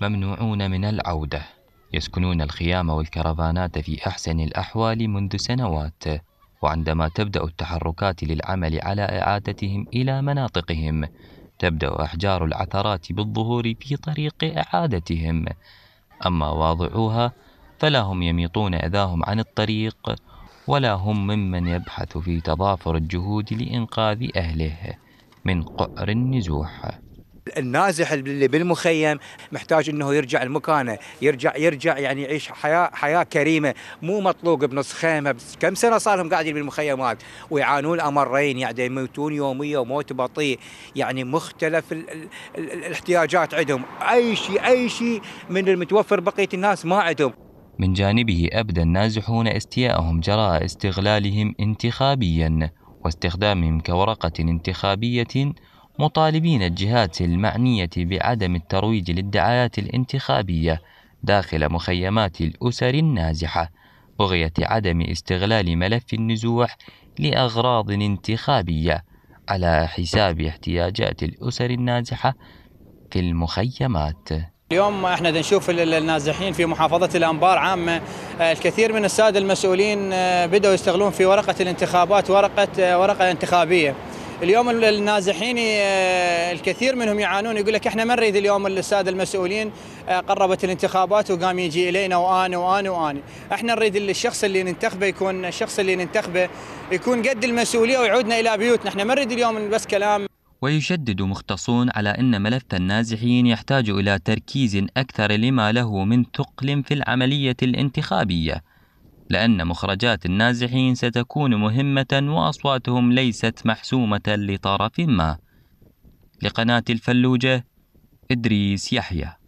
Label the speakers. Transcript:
Speaker 1: ممنوعون من العودة يسكنون الخيام والكرفانات في أحسن الأحوال منذ سنوات وعندما تبدأ التحركات للعمل على إعادتهم إلى مناطقهم تبدأ أحجار العثرات بالظهور في طريق إعادتهم أما واضعوها فلا هم يميطون أذاهم عن الطريق ولا هم ممن يبحث في تضافر الجهود لإنقاذ أهله من قعر النزوح
Speaker 2: النازح اللي بالمخيم محتاج انه يرجع لمكانه يرجع يرجع يعني يعيش حياه حياه كريمه مو مطلوق بنص خيمه كم سنه صار لهم قاعدين بالمخيمات ويعانون امرين يعني يموتون يوميا وموت بطيء يعني مختلف ال ال ال الاحتياجات عندهم اي شيء اي شيء من المتوفر بقيه الناس ما عندهم
Speaker 1: من جانبه أبدى النازحون استياءهم جراء استغلالهم انتخابيا واستخدامهم كورقة انتخابية مطالبين الجهات المعنية بعدم الترويج للدعايات الانتخابية داخل مخيمات الأسر النازحة بغية عدم استغلال ملف النزوح لأغراض انتخابية على حساب احتياجات الأسر النازحة في المخيمات
Speaker 3: اليوم احنا نشوف النازحين في محافظة الأنبار عامة آه، الكثير من السادة المسؤولين آه، بدأوا يستغلون في ورقة الانتخابات ورقة آه، ورقة انتخابية اليوم النازحين آه، الكثير منهم يعانون يقول لك احنا ما نريد اليوم الساده المسؤولين آه، قربت الانتخابات وقام يجي الينا وان وان وان احنا نريد الشخص اللي ننتخبه يكون الشخص اللي ننتخبه يكون قد المسؤوليه ويعودنا الى بيوتنا احنا ما نريد اليوم بس كلام
Speaker 1: ويشدد مختصون على أن ملف النازحين يحتاج إلى تركيز أكثر لما له من ثقل في العملية الانتخابية لأن مخرجات النازحين ستكون مهمة وأصواتهم ليست محسومة لطرف ما لقناة الفلوجة إدريس يحيى